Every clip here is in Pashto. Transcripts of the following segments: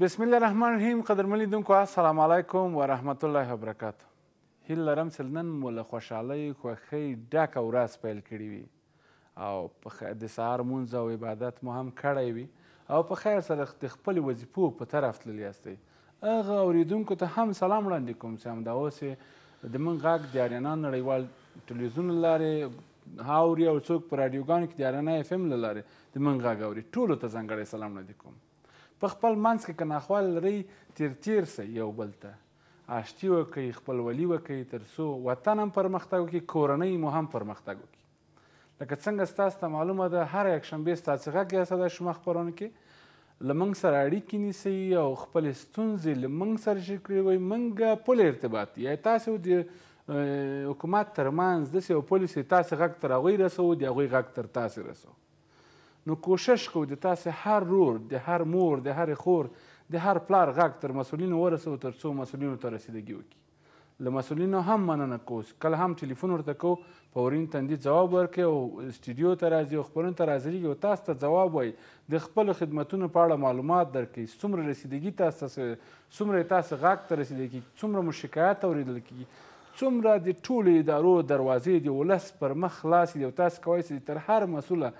بسم الله الرحمن الرحیم قدرمن لیدونکو السلام علیکم و رحمت الله وبرکاته هیل لرم چې نن مو له خوشحالۍ خوښۍ ډکه ورځ پیل کړې وي او په د سهار مونځ او عبادت مو هم کړی وي او په خیر سره د خپلې وظیفو په طرف تللی یاستئ هغه اورېدونکو ته هم سلام وړاندې کوم چې همدا اوس یې زموږ غږ د آریانا نړیوال ټلویزیون له لارې اوري او څوک په راډیوګانو کې د آریانا اف ام له لارې زموږ غږ اوري ټولو ته ځانګړی سلام وړاندې کوم په خپل منځ کې که ناخوال لرئ تیر تیر سئ یو بل ته آشتي وکړئ خپلولي وکړئ تر څو وطن هم پرمختګ وکړي کورنۍ مو هم پرمختګ وکړي لکه څنګه ستاسو ته معلومه ده هر یک شنبه ستاسو څخه کې اساده شما خبرونه کې لمنګ سره اړیکې نیسي او خپل ستونزې لمنګ سره شریک کړي وي منګه پل ارتباط یا تاسو د حکومت ترمنځ داسې یو پل سي تاسو غږ تر هغوی رسو د هغوی غږ تر تاسو رسو نو کوشش کو د تاسې هر رور د هر مور د هر خور د هر پلار غږ تر مسؤلینو ورسوو تر څو مسؤلینو ته رسیدګي وکړي له مسؤلینو هم مننه کوو کله هم ټلیفون ورته کوو په ورین تندي ځواب ورکوي او سټوډیو ته راځي او خپرون ته راځي او تاسو ته ځواب وایي د خپلو خدمتونو په اړه معلومات درکوي څومره رسیدګي تاسو څومره تاسو غږ ته رسیدګي څومره مو شکایت اوریدل کیږي څومره د ټولو ادارو دروازې د ولس پر مخ خلاصې دي او تاسو کوی سئ تر هر مسوله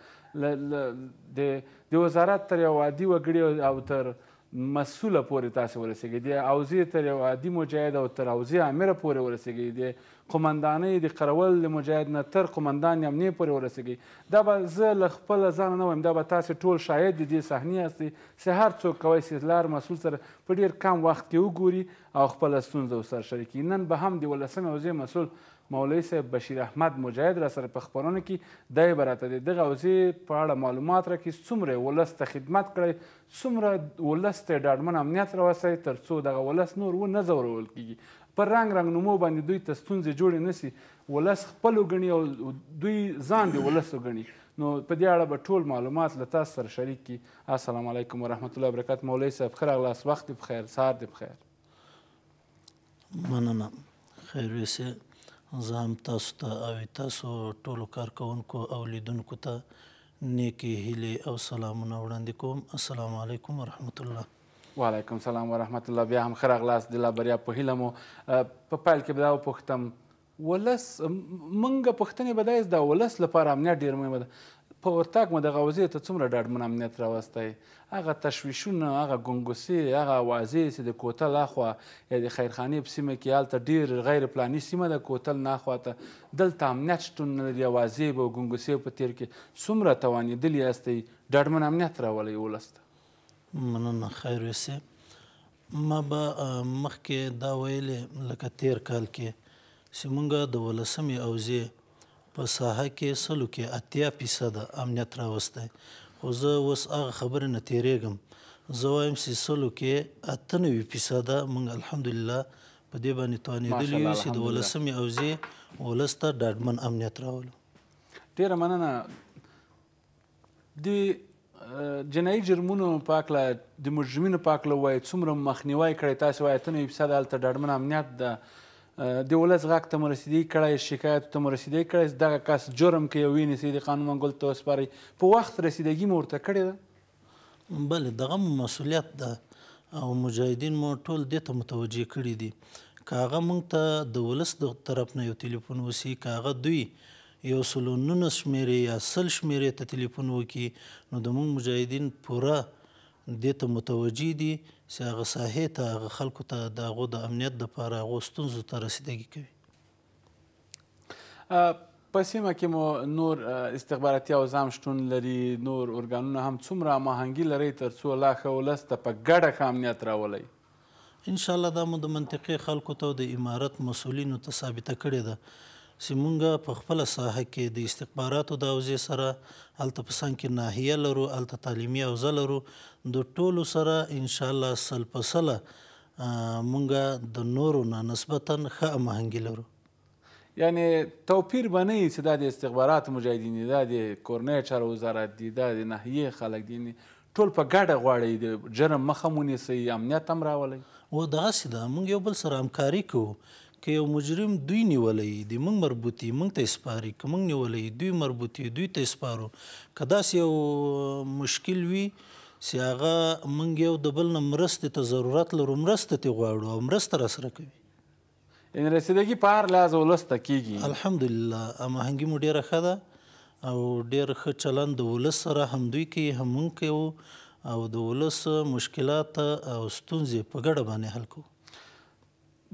د د وزارت تر یو عادي وګړي او تر مسوله پورې تاسو ورسېږئ د اوزې تر یو عادي مجاهد او تر اوزې امیره پورې ورسېږئ د قمندانۍ د قرول د مجاهد نه تر قمندان امنې پورې ورسېږئ دا به زه له خپله ځانه نه وایم دا به تاسې ټول شاهد د دې صحنې یاستئ چې هر څوک کوی سي لار مسؤول سره په ډېر کم وخت کې وګوري او خپله ستونزه ورسره شریکي نن به هم د ولسمې اوزې مسؤول مولوی صاحب بشیر احمد مجاهد را سره په خپرونه کې دی به راته د دغه حوزې په اړه معلومات راکړي څومره ولس ته خدمت کړی څومره ولس ته ډاډمن امنیت راوستی تر څو دغه ولس نور ونه ځورول کیږي پر رنګ رنګ نومو باندې دوی ته ستونزې جوړې نه سي ولس خپل وګڼي او دوی ځان د ولس وګڼي نو په دې اړه به ټول معلومات له تاسو سره شریک کړي السلام علیکم ورحمت الله وبرکات مولوی صاحب ښه راغلاست وخت دې بخیر سهار دې بخیر مننه خیر اوسئ زه هم تاسو ته تا او تاسو ټولو کارکوونکو او لیدونکو ته نیکی هیلې او سلامونه وړاندې کوم السلام علیکم ورحمت الله وعلیکم سلام ورحمت الله بیا هم ښه راغلاست د لا بریا په هیله مو په پیل کې به دا وپوښتم ولس منګه پښتنې به دا ولس لپاره امنیت ډیر مهمه ده په ورتګ مو د غوزې ته څومره ډاډمن امنیت راوستی هغه تشویشونه هغه ګنګوسې هغه اوازې چې د کوتل اخوا یا د خیرخانې په سیمه کې هلته ډېر غیر پلاني سیمه د کوتل نه اخوا ته دلته امنیت شتون نه لري اوازې به ګنګوسې په تیر کې څومره توانېدلي یاستئ ډاډمن امنیت راولی ولس ته مننه خیر اوسې ما به مخکې دا ویلې لکه تیر کال کې چې مونږ د ولسمې اوځې په ساحه کې سلو کې اتیا فیصده امنیت راوستی خو زه اوس هغه خبرې نه تېرېږم زه وایم چې سلو کې اته نوي فیصده موږ الحمدلله په دې باندې توانېدلي یو چې د ولسمې اوضې ولس ته ډاډمن امنیت راولو ډېره مننه د جنایي جرمونو په هکله د مجرمینو په هکله وایي څومره مخنیوی کړی تاسې وایي اتنوي فیصده هلته ډاډمن امنیت ده د ولس غږ ته مو رسیدګي کړی شکایتو ته مو رسیدګي کړی دغه کس جرم که یې ونیسئ د قانون منګل ته وسپارئ په وخت رسیدګي مو ورته کړې ده بله دغه مسؤلیت ده او مجاهدین مو ټول دې ته متوجه کړي دي که هغه موږ ته د ولس د طرف نه یو تلیفون وسي که هغه دوی یو سلو نونس شمیرې یا سل شمیرې ته تلیفون وکړي نو د موږ مجاهدین پوره دې ته متوجه دي چې هغه ساحې ته هغه خلکو ته د هغو د امنیت دپاره هغو ستونزو ته رسیدګي کوي په سیمه کې مو نور استخباراتي اوزام شتون لري نور ارګانونه هم څومره هماهنګي لري تر څو لا ښه ولس ته په ګډه ښه امنیت راولئ ان شاء الله دا مو د منطقې خلکو ته د امارت مسولینو ته ثابته کړې ده سیمونګه په خپل ساحه کې د استخباراتو د اوزې سره الته پسند کې ناحیه لرو الته تعلیمي اوزه لرو د ټولو سره ان شاء الله سل په سل مونږه د نورو نه نسبتا ښه امهنګي لرو یعنی توپیر بنه چې د استخبارات مجاهدین د کورنۍ چارو وزارت دی د ناحیه خلک دي ټول په ګډه غواړي د جرم مخه مونیسي امنیت هم راولي و داسې ده مونږ یو بل سره همکاري کوو که یو مجرم دوی نیولې دي موږ مربوطي موږ ته سپاري که موږ نیولې دوی مربوطي دوی ته سپارو که داسې یو مشکل وي سی هغه موږ یو د بل نه مرستې ته ضرورت لرو مرستې ته غواړو او مرسته راسره کوي یعنی رسیدګي په هر لحاظ ولس ته کیږي الحمدلله هماهنګي مو ډېره ښه ده او ډېر ښه چلند د ولس سره همدوی کې هم موږ کوو او د ولس مشکلات او ستونزې په ګډه باندې حل کوو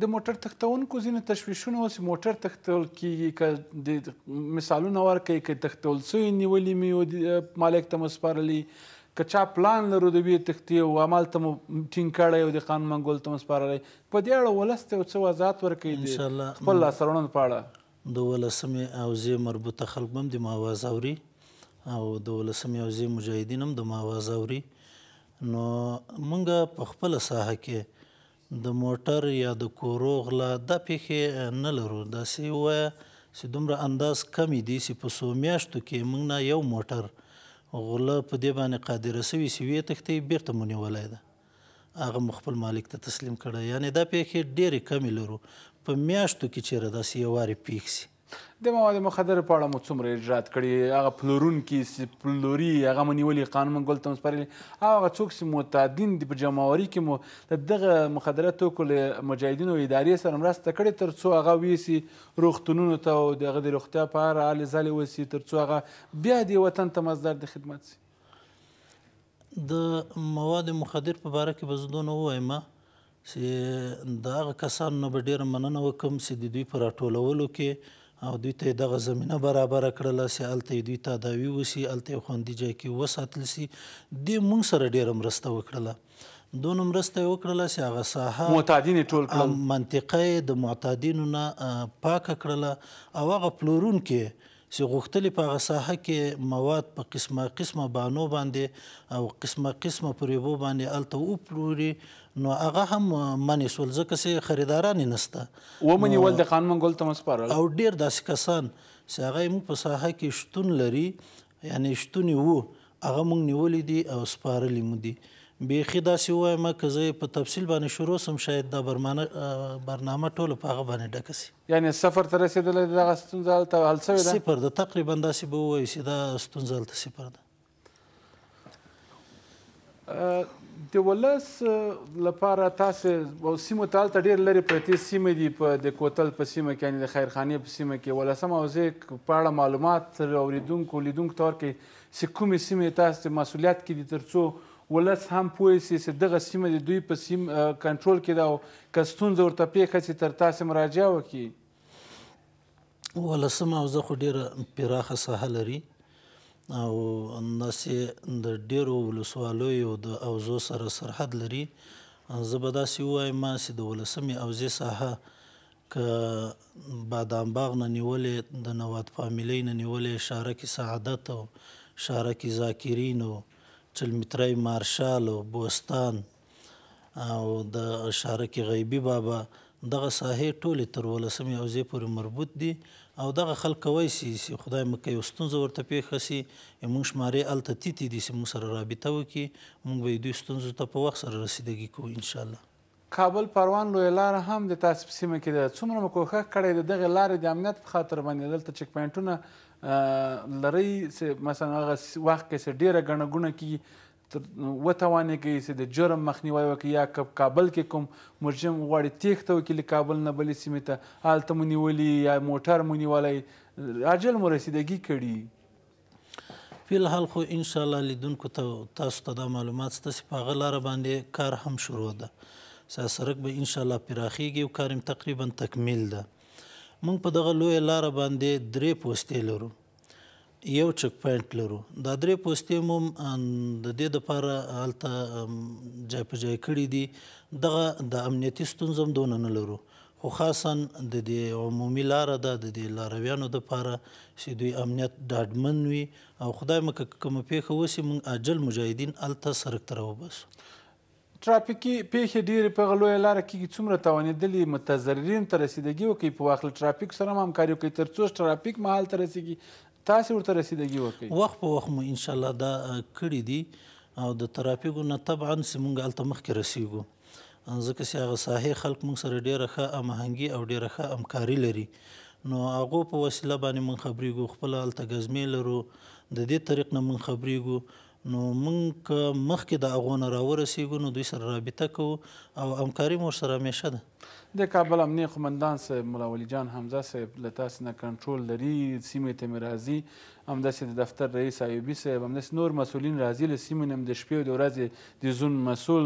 د موټر تختونکو ځینې تشویشونه اوس موټر تختول کیږي که د مثالونه ورکړي که تختول سوی نیولې مې او مالک ته مو سپارلې که چا پلان لرو د وی تختې او عمل ته مو ټینګ کړی او د قانون منګول ته مو سپارلې په دې اړه ولس ته څه وضاحت ورکړي د خپل لاسوړنو په اړه د ولسمې اوزې مربوطه خلک هم د ماواز اوري او د ولسمې اوزې مجاهدین هم د ماواز اوري نو مونږ په خپل ساحه کې د موټر یا د کورو غلا د پیښې نه لرو داسې ووایه چې دومره انداز کمی دی چې په څو میاشتو کې موږ نه یو موټر غله په دې باندې قادره سوي چې ویې تښتۍ بیرته مو نیولی ده هغه مو خپل مالک ته تسلیم کړی یعنې دا پیښې ډېرې کمې لرو په میاشتو کې چیرې داسې یو وارې پیښ سي د مواد مخدر په اړه مو څومره اجرات کړي هغه پلورونکي چې پلوري هغه مو نیولي قانون منګول ته مسپارلي هغه څوک چې متعدین دي په جمعواري کې مو د دغه مخدره توکو له مجاهدینو ادارې سره مرسته کړې تر څو هغه ویسي روغتونونو ته او دغه د روغتیا په اړه هلې ځلې وسي تر څو هغه بیا د وطن ته مصدر د خدمت سي د مواد مخدر په باره کې به زه دونه ووایم چې د هغه کسانو نه به ډېره مننه وکړم چې د دوی په راټولولو کې او دوی ته دغه زمينه برابر کړل سي الته دوی تداوی وسی الته خوندې ځای کې وساتل سي د مونږ سره ډیره مرسته وکړله دون مرسته وکړله سي هغه ساحه معتادین ټول کړل منطقه د معتادینو نه پاک کړله او هغه پلورون کې سی غوښتلې په هغه ساحه کې مواد په قسمه قسمه بانو باندې او قسمه قسمه پریبو باندې الته او پلوري نو هغه هم منې سول ځکه چې خریداران یې نسته ومنې ول د قانون منګل ته مسپارل او ډیر داسې کسان چې هغه موږ په ساحه کې شتون لري یعنی شتون وو هغه موږ نیولې دي او سپارلې مو دي بیخي داسې وایم که زه په تفصیل باندې شروع سم شاید دا برنامه ټوله په هغه باندې ډکه سي یعنی صفر ته رسېدلی ده دغه ستونزه هلته حل شوې ده صفر ده تقریبا داسې به ووایو چې دا ستونزه هلته صفر ده د ولس لپاره تاسو او سیمه ته تل ډیر لري پرتی سیمه دی په د کوتل په سیمه کې یعنی د خیرخانه په سیمه کې ولسم او زه په اړه معلومات اوریدونکو لیدونکو تور کې چې کومې سیمه تاسو مسولیت کې دي ترڅو ولس هم پوه شي چې دغه سیمه د دوی په سیم کنټرول کې ده او کستون زور ته پیښه چې تر تاسو مراجعه وکړي ولسم او زه خو ډیره پراخه ساحه لري او داسې د ډیرو ولسوالیو د اوزو سره سرحد لري زه به داسې ووایم چې د ولسمې اوزې ساحه که بادام باغ نه نیولې د نواد فامیلۍ نه نیولې شاره کې سعادت او شاره کې ذاکرین او چلمتری مارشال او بوستان او د شاره کې غیبي بابا دغه ساحې ټولې تر ولسمې اوزې پورې مربوط دي او دغه خلک کوي چې خدای مکه یو ستونزه ورته پیښه سي موږ شمارې الته تیتی دي چې موږ سره رابطه وکړي موږ به دوی ستونزو ته په وخت سره رسیدګي کوو ان شاء الله کابل پروان لوی لار هم د تاسو په سیمه کې د څومره مکوخه کړې د دغه لارې د امنیت په خاطر باندې دلته چک پوینټونه لري مثلا هغه وخت کې ډیره غنګونه کی وتوانېږئ چې د جرم مخنیوی وکړي یا که کابل کې کوم مجرم غواړي تېښته وکړي له کابل نه بلې سیمې ته هلته مو نیولي یا موټر مو نیولی عاجل مو رسیدګي کړي فی الحال خو انشاءالله لیدونکو ته تاسو ته دا معلومات ستاسې په هغه لاره باندې کار هم شروع ده سرک به انشاءالله پراخیږي او کار تقریبا تکمیل ده موږ په دغه لویه لاره باندې درې پوستې لرو یو چک پوینټ لرو دا درې پوستې موم د دې لپاره هلته جای په جای کړي دي دغه د امنیتي ستونزه هم دونه نه لرو خو خاصا د دې عمومي لاره ده د دې لارویانو دپاره چې دوی امنیت ډاډمن وي او خدای مکه کومه پېښه وسي موږ عاجل مجاهدین هلته سرک ته راوباسو ترافیکي پیښې ډېرې په غلوی لاره کې څومره توانېدلي متضررینو ته رسیدګي وکړي په واخل ترافیک سره هم همکاري وکړي تر څو ترافیک مهال ته رسیږي تاسو ورته رسیدګي وکړئ وخت په وخت مو ان شاء الله دا کړی دي او د تراپیکو نه طبعا سیمونږ هلته مخکې رسیږو ځکه چې هغه ساحې خلک موږ سره ډېره ښه هماهنګي او ډېره ښه همکاري لري نو هغه په وسیله باندې موږ خبرېږو خپله هلته ګزمې لرو د دې طریق نه موږ خبرېږو نو موږ مخکې د اغونه راورسېږو نو دوی سره رابطه کوو او همکاري مور سره همیشه ده د کابل امنیه قمندان صاحب مولا ولی جان حمزه صاحب له تاسې نه کنټرول لري سیمې ته مې راځي همداسې د دفتر رئیس ایوبي صاحب همداسې نور مسؤلین راځي له سیمې نه هم د شپې او د ورځې د زون مسؤل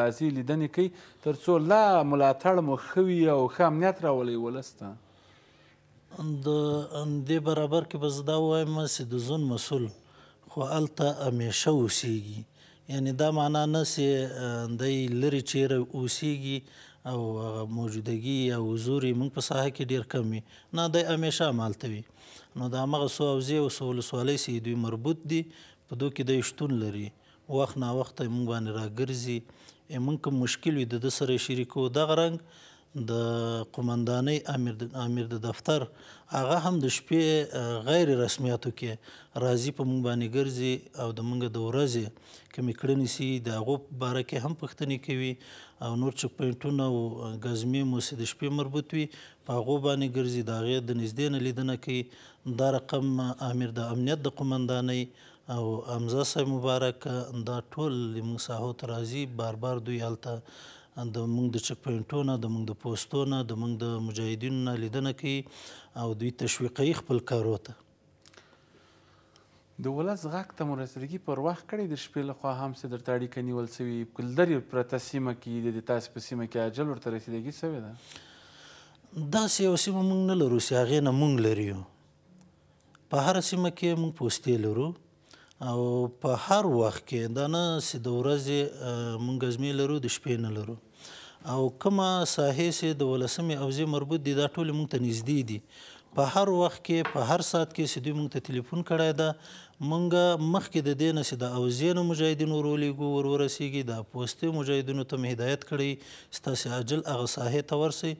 راځي لیدنې کوي تر څو لا ملاتړ مو ښه وي او ښه امنیت راولئ ولس ته د دې برابر کې به زه دا ووایم چې د زون مسؤل خو الته همیشه اوسیږي یعنی دا معنا نه سي د لری چیرې اوسیږي او موجودګي او حضور موږ په ساحه کې ډیر کمی نه د همیشه مالتوي نو دا مغه سو او زی او سوال سوالي سي دوی مربوط دي په دوه کې د شتون لري وخت نا وخت موږ باندې راګرځي موږ کوم مشکل وي د سره شریکو دغه رنګ د قومندانۍ امیر د امیر د دفتر هغه هم د شپې غیر رسمیاتو کې راضی په مونږ باندې ګرځي او د مونږ د ورځې کمی کړنی سي د هغه باره کې هم پښتني کوي او نور چک پوینټونه او غزمې مو سي د شپې مربوط وي په هغه باندې ګرځي د هغه د نږدې نه لیدنه کوي دا رقم امیر د امنیت د قومندانۍ او امزه صاحب مبارک دا ټول موږ ساحو ترازی بار بار دوی هلته د موږ د چک پوینټونو د موږ د پوسټونو د موږ د مجاهدینو نه لیدنه کوي او دوی تشویقي خپل کار وته د ولس غږ ته مرسرګي پر وخت کړی د شپې لخوا هم څه درته اړیکه نیول سوي کلدرې پرته سیمه کې د تاسې په سیمه کې عجل ورته رسېدګي سوې ده داسې یوه سیمه موږ نه لرو چې هغې نه موږ لري په هر سیمه کې موږ پوستې لرو او په هر وخت کې دا نه چې د ورځې موږ ازمې لرو د شپې نه لرو او کومه ساحې سي د ولسمه اوزي مربوط دي دا ټول مونږ ته نږدې دي په هر وخت کې په هر سات کې سیدی مونږ ته ټلیفون کړای دا مونږه مخکې د دینه سي د اوزینو مجاهدینو رولېګو ورورسیږي د پوسټي مجاهدینو ته هدایت کړي ستاسو عجل هغه ساحې ته ورسي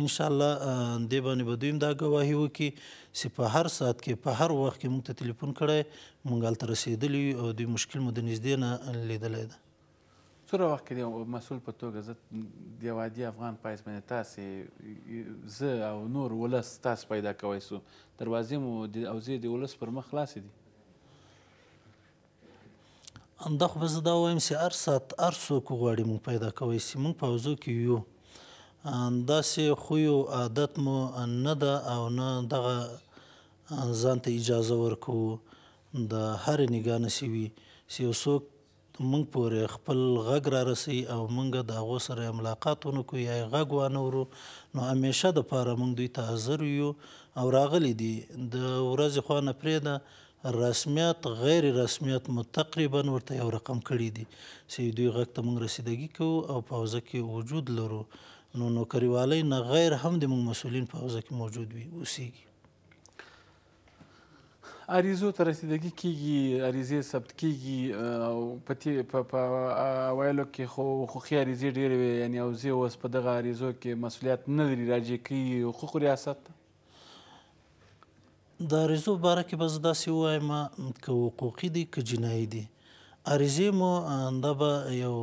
ان شاء الله د باندې بدویم دا گواهی وکي سي په هر سات کې په هر وخت کې مونږ ته ټلیفون کړای مونږ تل رسیدلی او د مشکل مو د نږدې نه لیدلې ده ستره وخت کې د مسول په توګه زه د یو عادي افغان په حیث باندې تاسې زه او نور ولس تاسو پیدا کوی سو دروازې مو د اوزې د ولس پر مخ خلاصې دي همدا خو به زه دا وایم چې هر ساعت هر څوک غواړي موږ پیدا کوی سي موږ په اوزو کې یو داسې خویو عادت مو نه ده او نه دغه ځان ته اجازه ورکوو د هرې نګاه نه سي وي چې یو څوک مونږ پورې خپل غږ را رسي او مونږ د هغو سره ملاقات ونکو یا غږ وانورو نو همیشه د پاره مونږ دوی ته حاضر یو او راغلي دي د ورځې خوا نه پرېږده رسمیات غیر رسمیات مو تقریبا ورته یو رقم کړي دي چې دوی غږ ته مونږ رسیدګي کوو او په حوزه کې وجود لرو نو نوکریوالۍ نه غیر هم د مونږ مسؤلین په حوزه کې موجود وي اوسیږي عریضو ته رسیدګي کیږي عریضې ثبت کیږي او په اوایلو کې خو حقوقي عریضې ډېرې وې یعنې او زه اوس په دغه عریضو کې مسؤلیت نه لري راجع کوي حقوقو ریاست د عریضو باره کې به زه داسې ووایم که حقوقي دي که جنایي دي عریضې مو دا به یو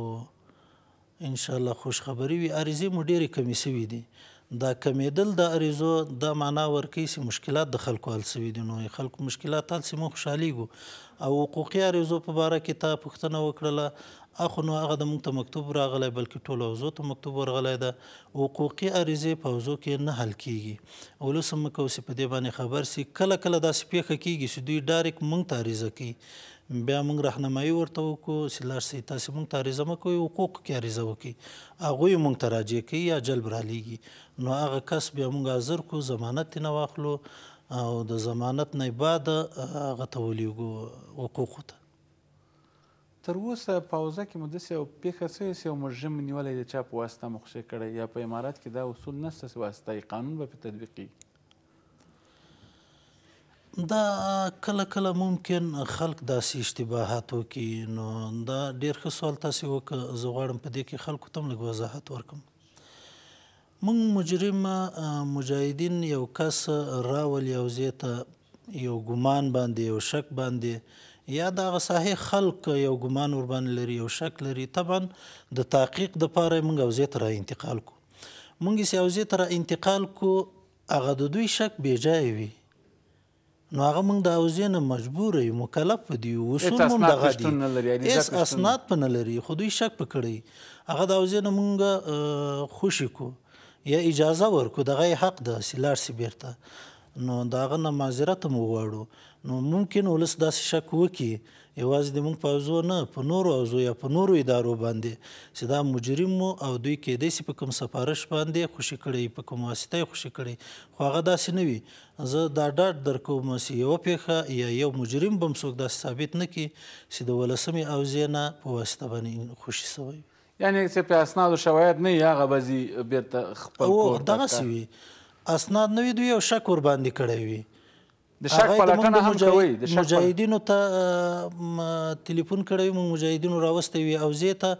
ان شاء الله خوش خبری وي عریضې مو ډېرې کمې سوي دي دا کمیدل د اریزو د معنا ورکی سي مشکلات د خلکو حل سوي دي نو خلکو مشکلات حل سي مو خوشحاليږو او حقوقي اریزو په اړه کتاب پښتنه وکړله اخو نو هغه د موږ ته مکتوب راغلی بلکې ټول اوزو ته مکتوب ورغلی ده حقوقي اریزې په اوزو کې نه حل کیږي ولوس هم کوسي په دې باندې خبر سي کله کله داسې پیښه کیږي چې دوی ډایرک موږ ته اریزه کوي بیا موږ راهنمایي ورته وکړو چې لاړ شئ تاسې موږ ته عریضه مه کوئ حقوقو کې عریضه وکړئ هغوی موږ ته راجع کوي یا جلب رالیږي نو هغه کس بیا موږ حاضر کړو ضمانت یې نه واخلو او د ضمانت نه بعد هغه ته ولیږو حقوقو ته تر اوسه پاوزه کې مو داسې یو پېښه سوې چې یو مجرم نیولی د چا په واسطه مخشی کړی یا په امارات کې دا اصول نشته چې واسطه قانون به پرې تطبیقیږي دا کله کله ممکن خلک داسې اشتباهات وکړي نو دا ډېر ښه سوال تاسې وکړه زه غواړم په دې کې خلکو ته هم لږ وضاحت ورکړم موږ مجرم مجاهدین یو کس راول یو ځای ته یو ګمان باندې یو شک باندې یا دغه ساحې خلک یو ګمان وربان لري یو شک لري طبعا د تحقیق د پاره مونږ اوزیت را انتقال کو مونږ سي اوزیت را انتقال کو هغه د دوی شک بیجای وي نو هغه موږ د اوزینه مجبور یو مکلف دی وصول موږ دغه دی اس اسناد په نلري خودی شک پکړي هغه د اوزینه موږ خوشی کو یا اجازه ورکو دغه حق د سیلار سی بیرته نو داغه نه معذرت مو غواړو نو ممکن ولس داسې شک وکړي یوازې د موږ په اوزو نه په نورو اوزو یا په نورو ادارو باندې چې دا مجرم او دوی کېدای سي په کوم سفارش باندې خوشي کړي په کوم واسطه خوشي کړي خو هغه داسې نه وي زه دا ډاډ درکوم چې یو پیښه یا یو مجرم بم څوک داسې ثابت نه کړي چې د ولسمې اوزې نه په واسطه باندې خوشي سوی یعنی چې په اسناد او شواهد نه یا غوځي بیرته خپل کور دغه سوي اسناد نوی دوی یو شک ور باندې کړی وي د شک پلټنه هم کوي د مجاهدینو ته ټلیفون کړی مونږ مجاهدینو راوستي وي او زه ته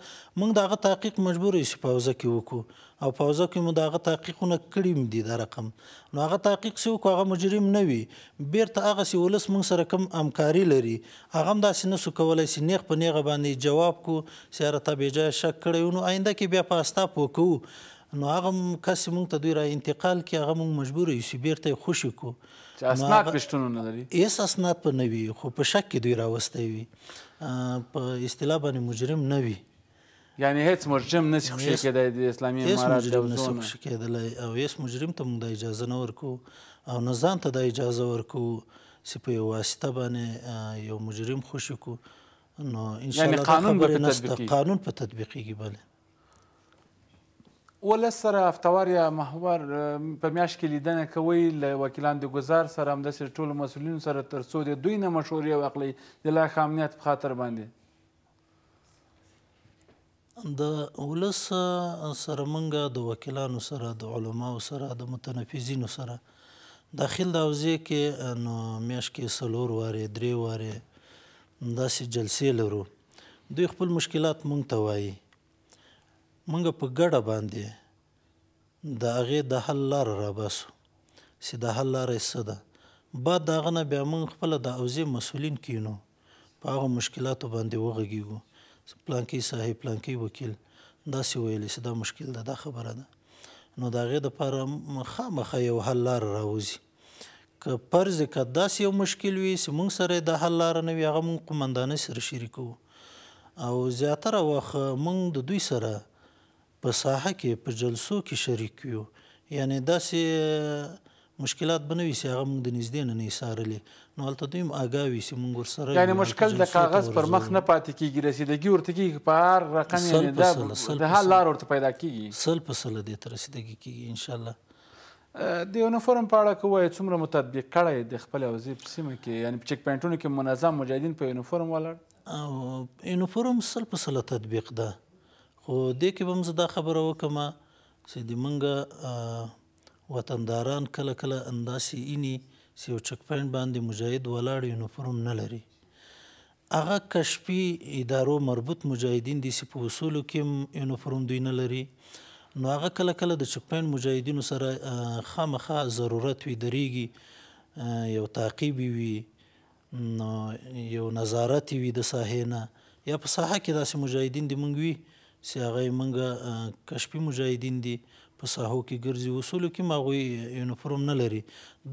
مونږ دغه تحقیق مجبور یو چې پاوزه کې وکړو او پاوزه کې مو دغه تحقیقونه کړیم دي دا رقم نو هغه تحقیق سو کو هغه مجرم نه وي بیرته هغه سی ولس مونږ سره کم همکاري لري هغه هم داسې نه سو کولای سي نیغ په نیغه باندې جواب کو سیاره ته بیجا شک کړی نو آینده کې بیا پاستا پوکو نو هغه کس مونږ ته دوی را انتقال کې هغه مونږ مجبور یو سی بیرته خوشی کو چې اسناد پښتون نه لري ایس اسناد په نوي خو په شک کې دوی راوستي وي په اصطلاح باندې مجرم نه وي یعنی هیڅ مجرم نه شي خوشی کېدای د اسلامي امارات د نه شي خوشی کېدای او هیڅ مجرم ته موږ د اجازه نه ورکو او نه ځان ته د اجازه ورکو چې په واسطه باندې یو مجرم خوشی کو نو ان شاء الله یعنی قانون په تطبیق قانون په تطبیقي کې بله ولس سره افتوار یا محور په میاشت کې لیدنه کوي له وکیلان د ګزار سره همداسې ټولو مسؤلینو سره تر څو د دوی نه مشورې واخلي د لا امنیت په خاطر باندې د ولس سره منګه د وکیلانو سره د علماو سره د متنفذینو سره داخل د حوزې کې نو میاشت کې څلور وارې درې وارې داسې جلسې لرو دوی خپل مشکلات مونږ ته وایي موږ په ګډه باندې د هغې د حل لاره راباسو چې د حل لاره یې څه ده بعد د هغه نه بیا موږ خپله د حوزې مسؤلین کینو په هغه مشکلاتو باندې وغږیږو پلانکی صاحب پلانکی وکیل داسې ویلي چې دا مشکل ده دا خبره ده نو د هغې دپاره خامخا یو حل لاره راوځي که پرز که داس یو مشکل وي چې موږ سره د حل لار نه وي هغه موږ قمندانه سره شریکو او زیاتره وخت موږ د دوی سره په ساحه کې په جلسو کې شریک یو یعنی داسې مشکلات بنوي چې هغه موږ د نږدې نه نه سارلې نو هلته دوی هم آګاه وي چې موږ ورسره یعنی مشکل د کاغذ پر مخ نه پاتې کېږي رسیدګي ورته کېږي په هر رقم یعنې د هر لار ورته پیدا کېږي سل په سله دې ته رسیدګي کېږي انشاءالله د یونیفورم په اړه کوی څومره مطابق کړی د خپل وظیف سیمه کې یعنی چک پوینټونو کې منظم مجاهدین په یونیفورم ولاړ یونیفورم سل په سل تطبیق ده خو دې کې به زه دا خبره وکم چې د منګه وطنداران کله کله انداسې اینی چې یو چک پوینټ باندې مجاهد ولاړ یونیفورم نه لري هغه کشفي ادارو مربوط مجاهدین دي چې په اصولو کې یونیفورم دوی نه لري نو هغه کله کله د چک پوینټ مجاهدینو سره خامخا ضرورت وي درېږي یو تعقیب وي نو یو نظارت وي د ساحې نه یا په ساحه کې داسې مجاهدین د مونږ وي سی هغه منګه کشفي مجاهدین دي په ساحو کې ګرځي وصول کې ماغوي یونیفورم نه لري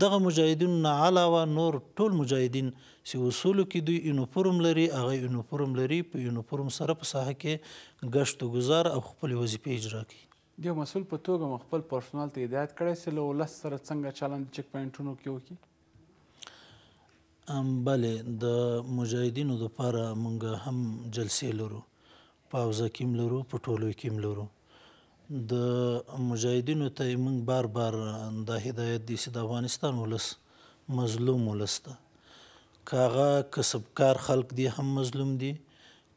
دغه مجاهدین نه علاوه نور ټول مجاهدین چې وصول کې دوی یونیفورم لري هغه یونیفورم لري په یونیفورم سره په ساحه کې گشت او گذار او خپل وظیفه اجرا کوي د مسول په توګه خپل پرسونل ته هدایت کړی چې له لس سره څنګه چلند چک پوینټونو کې وکړي ام بله د مجاهدینو لپاره مونږ هم جلسې لرو په حوزه کې هم لرو په ټولو کې هم لرو د مجاهدینو ته موږ بار بار دا هدایت دي چې د افغانستان ولس مظلوم ولس ده کاغه کسبکار خلک دی هم مظلوم دی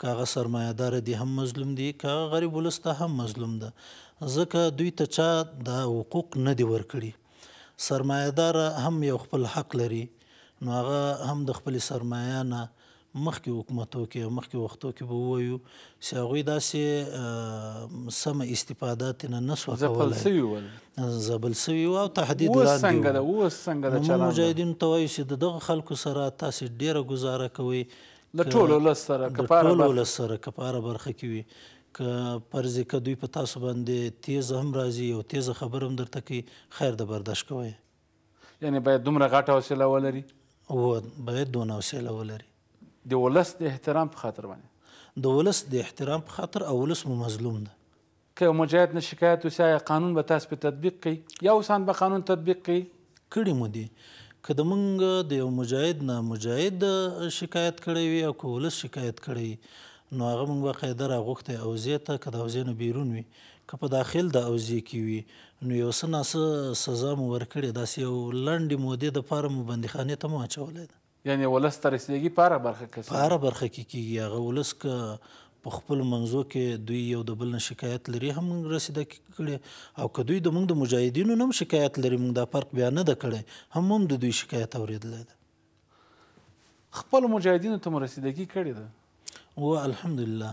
کاغه سرمایدار دی هم مظلوم دی کاغه غریب ولسته هم مظلوم ده ځکه دوی ته چا دا حقوق نه دی ورکړي سرمایدار هم یو خپل حق لري نو هغه هم د خپل سرمایه نه مخکې حکومتو کې مخکې وختو کې به وایو چې هغوی داسې سمه استفاده ترنه نه سوه کولی زبل سوي وه او تهدید لاندې اوس څنګه ده موږ مجاهدینو ته وایو چې د دغه خلکو سره تاسې ډېره ګزاره کوئ د ټول ولس سره کفاره ټول ولس سره کفاره برخه کې وي که پرځ کې دوی په تاسو باندې تیز هم راځي او تیز خبر هم درته کوي خیر د برداشت کوئ یعنی باید دومره غټه حوصله ولري و باید دونه حوصله ولري د ولس د احترام په خاطر باندې د ولس د احترام په خاطر او ولس مو مظلوم ده که یو مجاهد نه شکایت وسایه قانون به تاسو په تطبیق کوي یا اوسان به قانون تطبیق کوي کړي مو دي که د مونږ د یو مجاهد نه مجاهد شکایت کړی وي او که ولس شکایت کړی نو هغه مونږ به قاعده راغوښتی اوضې ته که د اوضې نه بیرون وي که په داخل د اوضې کې وي نو یو څه ناڅه سزا مو ورکړې داسې یو لنډې مودې دپاره مو بندیخانې ته مو اچولی ده یعنی ولس ته رسیدګي په هره برخه کې په هره برخه کې کېږي هغه ولس که په خپل منځو کې دوی یو د بل نه شکایت لري هم رسیده کړي او که دوی د موږ د مجاهدینو نم شکایت لري موږ دا فرق بیا نه ده کړی هم هم د دوی شکایت اوریدلی ده خپل مجاهدینو ته مو رسیدګي کړې ده و الحمدلله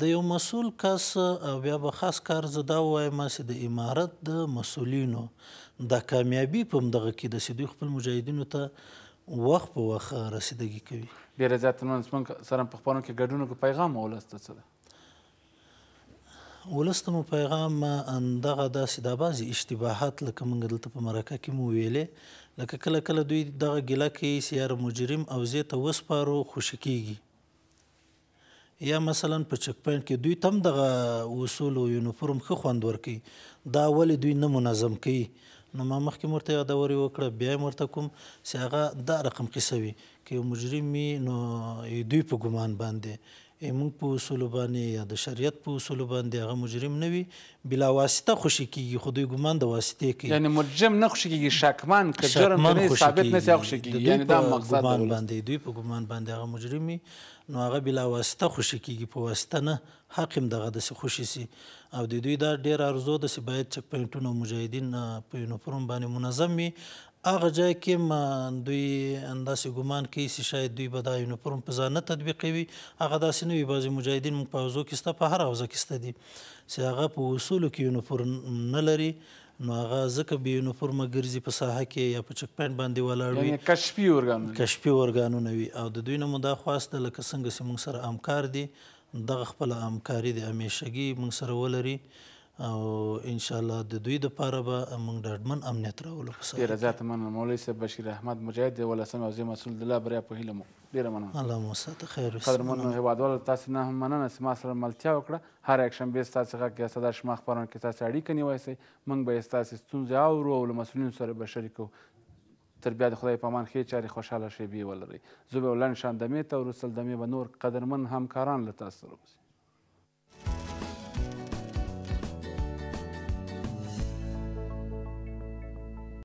د یو مسول کس او بیا به خاص کار زه دا ووایم چې د امارت د مسولینو دا کامیابي په همدغه کې ده چې دوی خپل مجاهدینو ته وخت په وخت رسیدګي کوي ډیره زیات مننه زموږ سره په خپرونه کې ګډون کو پیغام ولس ته څه ده ولس ته مو پیغام دغه داسې د بعضې اشتباهات لکه موږ دلته په مرکه کې مو ویلې لکه کله کله دوی دغه ګیله کوي چې یاره مجرم اوضې ته وسپارو خوشي کیږي یا مثلا په چک پوینټ کې دوی تم دغه اصول او یونیفورم ښه خوند ورکوي دا ولې دوی نه منظم کوي نو ما مخکې مرته یادوري وکړه بیا مرته کوم چې هغه دا رقم قصه وي که یو مجرم وي نو دوی په ګمان باندې موږ په اصول باندې یا د شریعت په اصول باندې هغه مجرم نه وي بلا واسطه خوشي کیږي خو دوی ګمان د واسطه کوي یعنی مجرم نه خوشي کیږي شکمن که جرم نه ثابت نه سی خوشي کیږي یعنی دا مقصد باندې دوی په ګمان باندې هغه مجرمي نو هغه بلا واسطه خوشي کیږي په واسطه نه حاکم دغه د خوشي سي او د دوی دا ډیر ارزو د سی باید چک پوینټونه مجاهدین په یونیفورم باندې منظم وي هغه ځای کې ما دوی انداسې ګمان کوي چې شاید دوی به دا یونیفورم په ځان نه تطبیقوي هغه داسې نه وي بعضې مجاهدین موږ په حوزو کې سته په هر حوزه کې سته دي چې هغه په اصولو کې یونیفورم نه لري نو هغه ځکه بې یونیفورمه ګرځي په ساحه کې یا په چک پاینټ باندې ولاړ وي کشفي ارګانونه کشفي ارګانونه وي او د دوی نه مو دا خواست ده لکه څنګه چې موږ سره همکار دي دغه خپله همکاري د همیشګي موږ سره ولري او ان شاء الله د دوی د پاره به موږ د اډمن امنیت راولو په ډیره زیاته مننه مولوي صاحب بشیر احمد مجاهد د ولسم او زم مسول د لا بریا په هیله مو ډیره مننه الله مو ساته خیر وسه قدر مننه هیوادوال تاسو نه هم مننه سم سره ملتیا وکړه هر یک شنبه تاسو څخه کې صدا شما خبرونه کې تاسو اړیکه نیوي سي موږ به تاسو ستونزې او او مسولین سره به شریکو تر بیا د خدای په امان خې چاري خوشاله شي بي ولري زوبه ولن شاندمه ته ورسل دمه به نور قدرمن همکاران لته سره